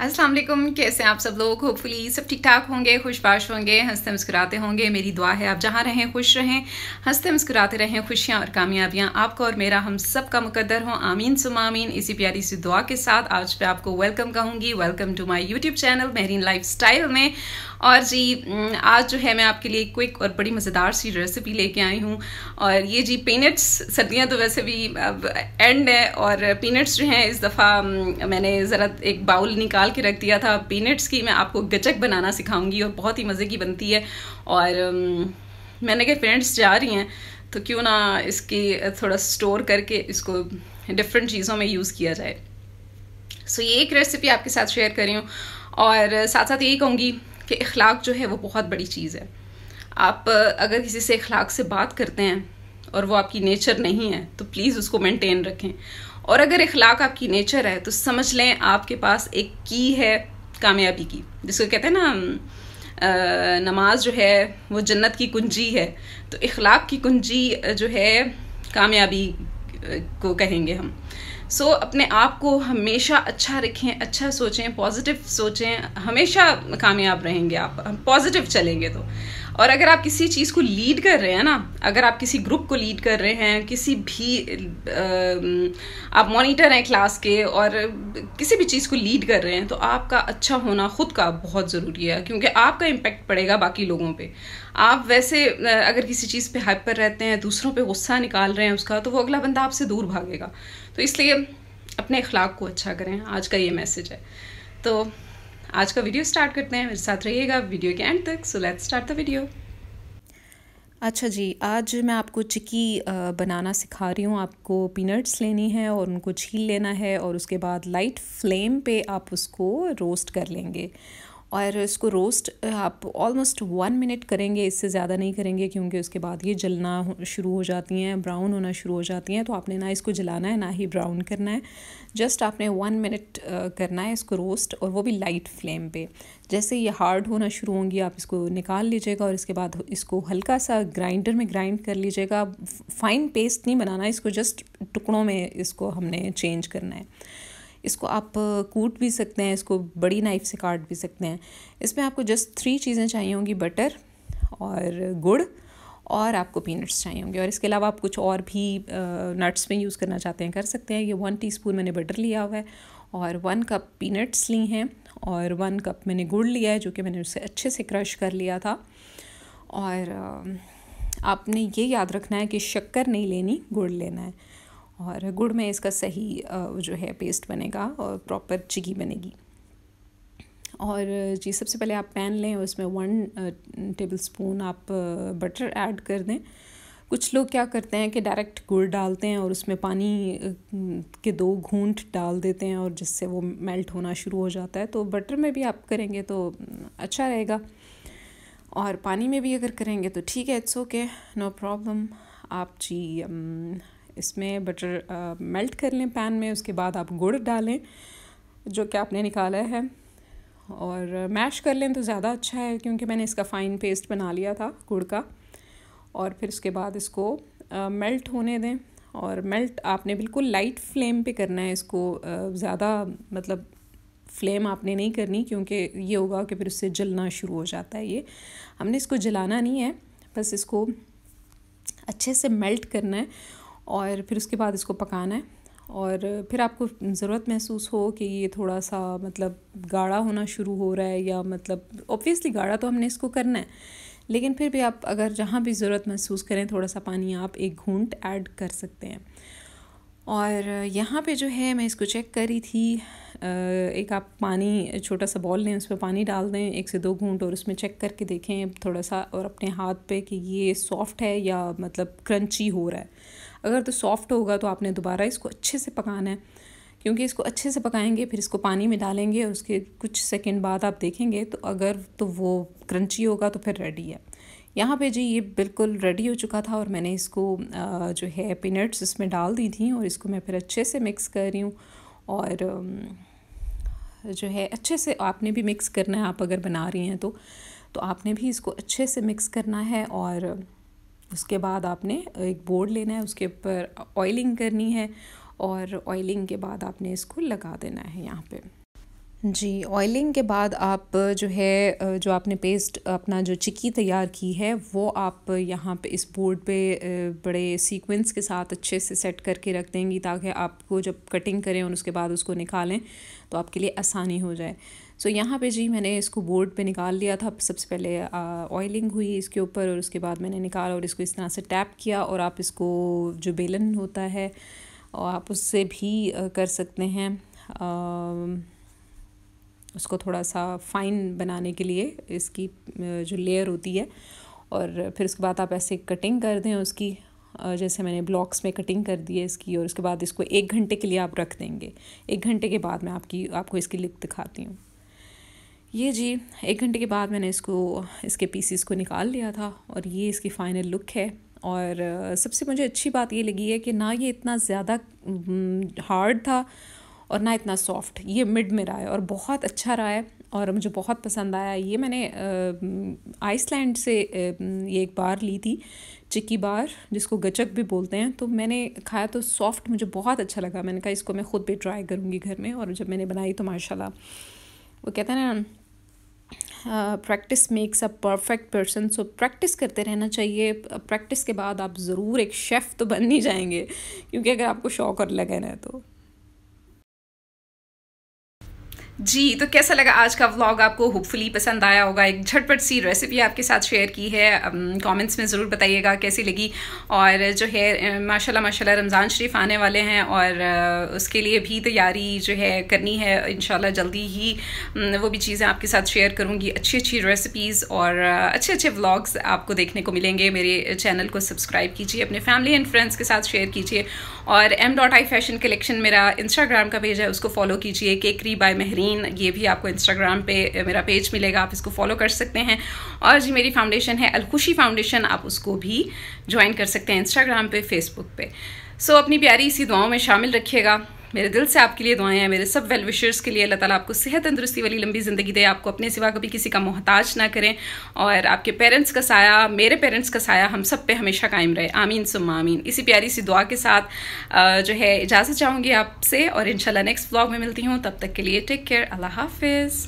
असलम कैसे हैं आप सब लोग होपफुली सब ठीक ठाक होंगे खुशबाश होंगे हंसते मुस्कुराते होंगे मेरी दुआ है आप जहाँ रहें खुश रहें हंसते मुस्कुराते रहें खुशियाँ और कामयाबियाँ आपको और मेरा हम सब का मुकद्दर हो आमीन सुमामीन इसी प्यारी सी दुआ के साथ आज मैं आपको वेलकम कहूँगी welcome to my YouTube channel Mehreen life में और जी आज जो है मैं आपके लिए क्विक और बड़ी मज़ेदार सी रेसिपी लेके आई हूँ और ये जी पीनट्स सर्दियाँ तो वैसे भी अब एंड है और पीनट्स जो हैं इस दफ़ा मैंने ज़रा एक बाउल निकाल उबाल के रख दिया था पीनट्स की मैं आपको गचक बनाना सिखाऊंगी और बहुत ही मज़े की बनती है और um, मैंने कहा फ्रेंड्स जा रही हैं तो क्यों ना इसकी थोड़ा स्टोर करके इसको डिफरेंट चीज़ों में यूज़ किया जाए सो ये एक रेसिपी आपके साथ शेयर करी हूँ और साथ साथ यही कहूँगी कि अखलाक जो है वो बहुत बड़ी चीज़ है आप अगर किसी से अखलाक से बात करते हैं और वो आपकी नेचर नहीं है तो प्लीज़ उसको मेंटेन रखें और अगर इखलाक आपकी नेचर है तो समझ लें आपके पास एक की है कामयाबी की जिसको कहते हैं ना नमाज जो है वो जन्नत की कुंजी है तो इखलाक की कुंजी जो है कामयाबी को कहेंगे हम सो so, अपने आप को हमेशा अच्छा रखें अच्छा सोचें पॉजिटिव सोचें हमेशा कामयाब रहेंगे आप हम पॉजिटिव चलेंगे तो और अगर आप किसी चीज़ को लीड कर रहे हैं ना अगर आप किसी ग्रुप को लीड कर रहे हैं किसी भी आप मॉनिटर हैं क्लास के और किसी भी चीज़ को लीड कर रहे हैं तो आपका अच्छा होना ख़ुद का बहुत ज़रूरी है क्योंकि आपका इम्पेक्ट पड़ेगा बाकी लोगों पे आप वैसे अगर किसी चीज़ पे हाइपर रहते हैं दूसरों पे गुस्सा निकाल रहे हैं उसका तो वो अगला बंदा आपसे दूर भागेगा तो इसलिए अपने अखलाक को अच्छा करें आज का ये मैसेज है तो आज का वीडियो स्टार्ट करते हैं मेरे साथ रहिएगा वीडियो के एंड तक so let's start the video अच्छा जी आज मैं आपको चिकी बनाना सिखा रही हूँ आपको पीनट्स लेनी है और उनको छील लेना है और उसके बाद लाइट फ्लेम पे आप उसको रोस्ट कर लेंगे और इसको रोस्ट आप ऑलमोस्ट वन मिनट करेंगे इससे ज़्यादा नहीं करेंगे क्योंकि उसके बाद ये जलना शुरू हो जाती हैं ब्राउन होना शुरू हो जाती हैं तो आपने ना इसको जलाना है ना ही ब्राउन करना है जस्ट आपने वन मिनट करना है इसको रोस्ट और वो भी लाइट फ्लेम पे जैसे ये हार्ड होना शुरू होंगी आप इसको निकाल लीजिएगा और इसके बाद इसको हल्का सा ग्राइंडर में ग्राइंड कर लीजिएगा फाइन पेस्ट नहीं बनाना इसको जस्ट टुकड़ों में इसको हमने चेंज करना है इसको आप कूट भी सकते हैं इसको बड़ी नाइफ़ से काट भी सकते हैं इसमें आपको जस्ट थ्री चीज़ें चाहिए होंगी बटर और गुड़ और आपको पीनट्स चाहिए होंगे और इसके अलावा आप कुछ और भी नट्स में यूज़ करना चाहते हैं कर सकते हैं ये वन टी मैंने बटर लिया हुआ है और वन कप पीनट्स ली हैं और वन कप मैंने गुड़ लिया है जो कि मैंने उसे अच्छे से क्रश कर लिया था और आपने ये याद रखना है कि शक्कर नहीं लेनी गुड़ लेना है और गुड़ में इसका सही जो है पेस्ट बनेगा और प्रॉपर चिकी बनेगी और जी सबसे पहले आप पैन लें उसमें वन टेबल स्पून आप बटर ऐड कर दें कुछ लोग क्या करते हैं कि डायरेक्ट गुड़ डालते हैं और उसमें पानी के दो घूंट डाल देते हैं और जिससे वो मेल्ट होना शुरू हो जाता है तो बटर में भी आप करेंगे तो अच्छा रहेगा और पानी में भी अगर करेंगे तो ठीक है इट्स ओके नो प्रॉब्लम आप जी इसमें बटर मेल्ट कर लें पैन में उसके बाद आप गुड़ डालें जो कि आपने निकाला है और मैश कर लें तो ज़्यादा अच्छा है क्योंकि मैंने इसका फ़ाइन पेस्ट बना लिया था गुड़ का और फिर उसके बाद इसको मेल्ट होने दें और मेल्ट आपने बिल्कुल लाइट फ्लेम पे करना है इसको ज़्यादा मतलब फ्लेम आपने नहीं करनी क्योंकि ये होगा कि फिर उससे जलना शुरू हो जाता है ये हमने इसको जलाना नहीं है बस इसको अच्छे से मेल्ट करना है और फिर उसके बाद इसको पकाना है और फिर आपको ज़रूरत महसूस हो कि ये थोड़ा सा मतलब गाढ़ा होना शुरू हो रहा है या मतलब ऑब्वियसली गाढ़ा तो हमने इसको करना है लेकिन फिर भी आप अगर जहाँ भी ज़रूरत महसूस करें थोड़ा सा पानी आप एक घूंट ऐड कर सकते हैं और यहाँ पे जो है मैं इसको चेक कर रही थी एक आप पानी छोटा सा बॉल लें उस पर पानी डाल दें एक से दो घूंट और उसमें चेक करके देखें थोड़ा सा और अपने हाथ पे कि ये सॉफ्ट है या मतलब क्रंची हो रहा है अगर तो सॉफ्ट होगा तो आपने दोबारा इसको अच्छे से पकाना है क्योंकि इसको अच्छे से पकाएंगे फिर इसको पानी में डालेंगे और उसके कुछ सेकंड बाद आप देखेंगे तो अगर तो वो क्रंची होगा तो फिर रेडी है यहाँ पे जी ये बिल्कुल रेडी हो चुका था और मैंने इसको जो है पीनट्स इसमें डाल दी थी और इसको मैं फिर अच्छे से मिक्स कर रही हूँ और जो है अच्छे से आपने भी मिक्स करना है आप अगर बना रही हैं तो तो आपने भी इसको अच्छे से मिक्स करना है और उसके बाद आपने एक बोर्ड लेना है उसके ऊपर ऑयलिंग करनी है और ऑयलिंग के बाद आपने इसको लगा देना है यहाँ पे जी ऑयलिंग के बाद आप जो है जो आपने पेस्ट अपना जो चिक्की तैयार की है वो आप यहाँ पे इस बोर्ड पे बड़े सीक्वेंस के साथ अच्छे से सेट करके रख देंगी ताकि आपको जब कटिंग करें और उसके बाद उसको निकालें तो आपके लिए आसानी हो जाए सो so, यहाँ पे जी मैंने इसको बोर्ड पे निकाल लिया था सबसे पहले ऑयलिंग हुई इसके ऊपर और उसके बाद मैंने निकाला और इसको इस तरह से टैप किया और आप इसको जो बेलन होता है आप उससे भी कर सकते हैं आ, उसको थोड़ा सा फाइन बनाने के लिए इसकी जो लेयर होती है और फिर उसके बाद आप ऐसे कटिंग कर दें उसकी जैसे मैंने ब्लॉक्स में कटिंग कर दी है इसकी और उसके बाद इसको एक घंटे के लिए आप रख देंगे एक घंटे के बाद मैं आपकी आपको इसकी लिख दिखाती हूँ ये जी एक घंटे के बाद मैंने इसको इसके पीसीस को निकाल लिया था और ये इसकी फ़ाइनल लुक है और सबसे मुझे अच्छी बात ये लगी है कि ना ये इतना ज़्यादा हार्ड था और ना इतना सॉफ्ट ये मिड में रहा है और बहुत अच्छा रहा है और मुझे बहुत पसंद आया ये मैंने आइसलैंड से ये एक बार ली थी चिक्की बार जिसको गचक भी बोलते हैं तो मैंने खाया तो सॉफ्ट मुझे बहुत अच्छा लगा मैंने कहा इसको मैं ख़ुद भी ट्राई करूँगी घर में और जब मैंने बनाई तो माशाल्लाह वो कहते हैं ना practice makes a perfect person so practice करते रहना चाहिए प्रैक्टिस के बाद आप ज़रूर एक शेफ़ तो बन ही जाएंगे क्योंकि अगर आपको शौक और लगन है तो जी तो कैसा लगा आज का व्लॉग आपको होपफुली पसंद आया होगा एक झटपट सी रेसिपी आपके साथ शेयर की है कमेंट्स में ज़रूर बताइएगा कैसी लगी और जो है माशाल्लाह माशाल्लाह रमज़ान शरीफ आने वाले हैं और उसके लिए भी तैयारी जो है करनी है इन जल्दी ही वो भी चीज़ें आपके साथ शेयर करूँगी अच्छी अच्छी रेसिपीज़ और अच्छे अच्छे व्लाग्स आपको देखने को मिलेंगे मेरे चैनल को सब्सक्राइब कीजिए अपने फैमिली एंड फ्रेंड्स के साथ शेयर कीजिए और M dot I fashion collection मेरा इंस्टाग्राम का पेज है उसको फॉलो कीजिए केकरी बाय महरीन शाहीन ये भी आपको इंस्टाग्राम पे मेरा पेज मिलेगा आप इसको फॉलो कर सकते हैं और जी मेरी फाउंडेशन है अलखुशी फाउंडेशन आप उसको भी ज्वाइन कर सकते हैं इंस्टाग्राम पे फेसबुक पे सो so, अपनी प्यारी इसी दुआओं में शामिल रखिएगा मेरे दिल से आपके लिए दुआएं हैं मेरे सब वेल विशर्स के लिए अल्लाह ताला आपको सेहत तंदुरुस्ती वाली लंबी ज़िंदगी दे आपको अपने सिवा कभी किसी का मोहताज ना करें और आपके पेरेंट्स का साया मेरे पेरेंट्स का साया हम सब पे हमेशा कायम रहे आमीन सुम आमीन इसी प्यारी सी दुआ के साथ जो है इजाज़त चाहूँगी आपसे और इन नेक्स्ट ब्लॉग में मिलती हूँ तब तक के लिए टेक केयर अल्लाह हाफिज़